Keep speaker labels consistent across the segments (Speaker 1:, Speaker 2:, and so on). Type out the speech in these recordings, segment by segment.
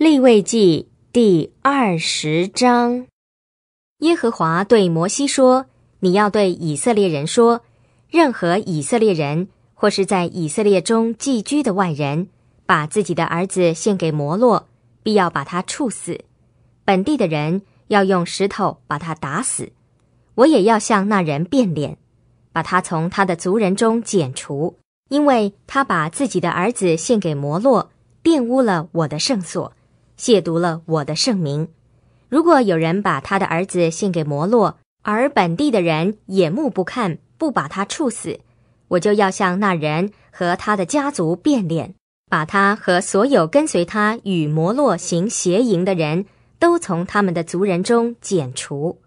Speaker 1: 立位记第二十章，耶和华对摩西说：“你要对以色列人说，任何以色列人或是在以色列中寄居的外人，把自己的儿子献给摩洛，必要把他处死。本地的人要用石头把他打死，我也要向那人变脸，把他从他的族人中剪除，因为他把自己的儿子献给摩洛，玷污了我的圣所。”亵渎了我的圣名。如果有人把他的儿子献给摩洛，而本地的人眼目不看，不把他处死，我就要向那人和他的家族变脸，把他和所有跟随他与摩洛行邪淫的人都从他们的族人中剪除。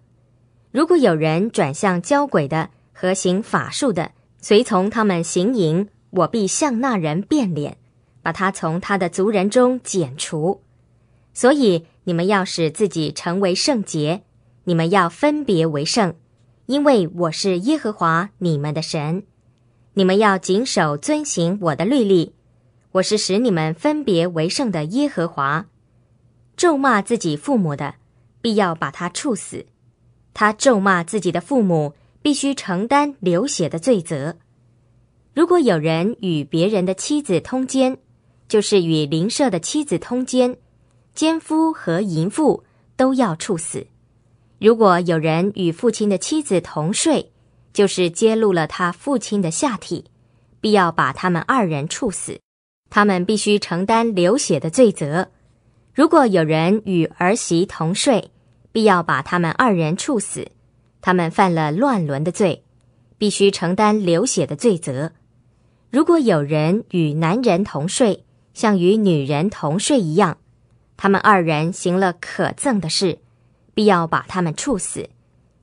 Speaker 1: 如果有人转向交鬼的和行法术的随从，他们行淫，我必向那人变脸，把他从他的族人中剪除。所以，你们要使自己成为圣洁，你们要分别为圣，因为我是耶和华你们的神。你们要谨守遵行我的律例。我是使你们分别为圣的耶和华。咒骂自己父母的，必要把他处死。他咒骂自己的父母，必须承担流血的罪责。如果有人与别人的妻子通奸，就是与邻舍的妻子通奸。奸夫和淫妇都要处死。如果有人与父亲的妻子同睡，就是揭露了他父亲的下体，必要把他们二人处死，他们必须承担流血的罪责。如果有人与儿媳同睡，必要把他们二人处死，他们犯了乱伦的罪，必须承担流血的罪责。如果有人与男人同睡，像与女人同睡一样。他们二人行了可憎的事，必要把他们处死。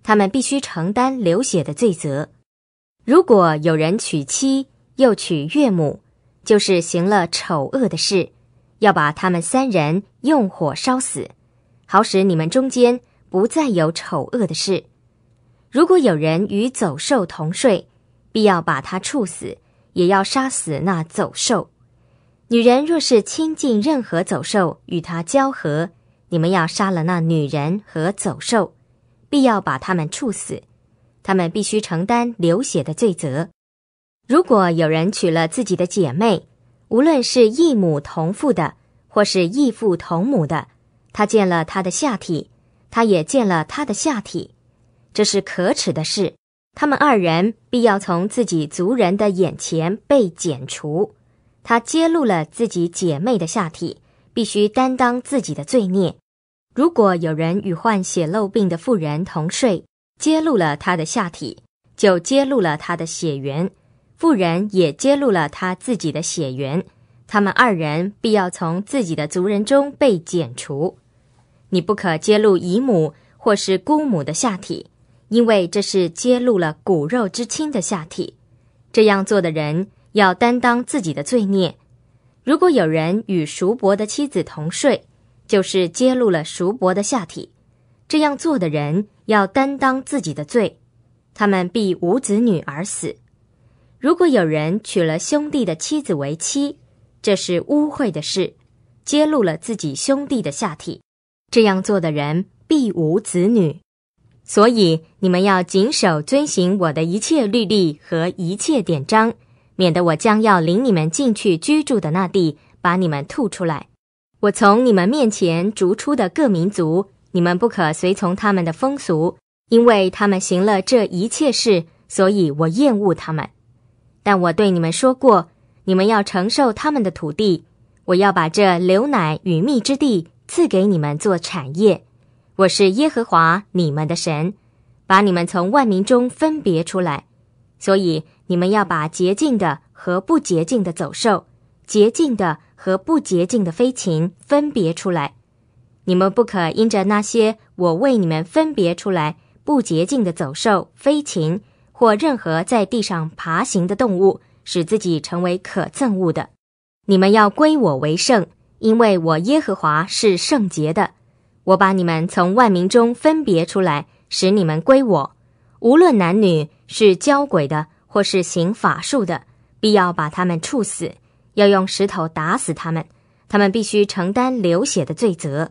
Speaker 1: 他们必须承担流血的罪责。如果有人娶妻又娶岳母，就是行了丑恶的事，要把他们三人用火烧死，好使你们中间不再有丑恶的事。如果有人与走兽同睡，必要把他处死，也要杀死那走兽。女人若是亲近任何走兽，与他交合，你们要杀了那女人和走兽，必要把他们处死，他们必须承担流血的罪责。如果有人娶了自己的姐妹，无论是异母同父的，或是异父同母的，他见了他的下体，他也见了他的下体，这是可耻的事。他们二人必要从自己族人的眼前被剪除。他揭露了自己姐妹的下体，必须担当自己的罪孽。如果有人与患血漏病的妇人同睡，揭露了他的下体，就揭露了他的血缘，妇人也揭露了他自己的血缘，他们二人必要从自己的族人中被剪除。你不可揭露姨母或是姑母的下体，因为这是揭露了骨肉之亲的下体。这样做的人。要担当自己的罪孽。如果有人与熟伯的妻子同睡，就是揭露了熟伯的下体，这样做的人要担当自己的罪，他们必无子女而死。如果有人娶了兄弟的妻子为妻，这是污秽的事，揭露了自己兄弟的下体，这样做的人必无子女。所以你们要谨守遵行我的一切律例和一切典章。免得我将要领你们进去居住的那地，把你们吐出来。我从你们面前逐出的各民族，你们不可随从他们的风俗，因为他们行了这一切事，所以我厌恶他们。但我对你们说过，你们要承受他们的土地。我要把这牛奶与蜜之地赐给你们做产业。我是耶和华你们的神，把你们从万民中分别出来，所以。你们要把洁净的和不洁净的走兽，洁净的和不洁净的飞禽分别出来。你们不可因着那些我为你们分别出来不洁净的走兽、飞禽或任何在地上爬行的动物，使自己成为可憎恶的。你们要归我为圣，因为我耶和华是圣洁的。我把你们从万民中分别出来，使你们归我。无论男女是交鬼的。或是行法术的，必要把他们处死，要用石头打死他们，他们必须承担流血的罪责。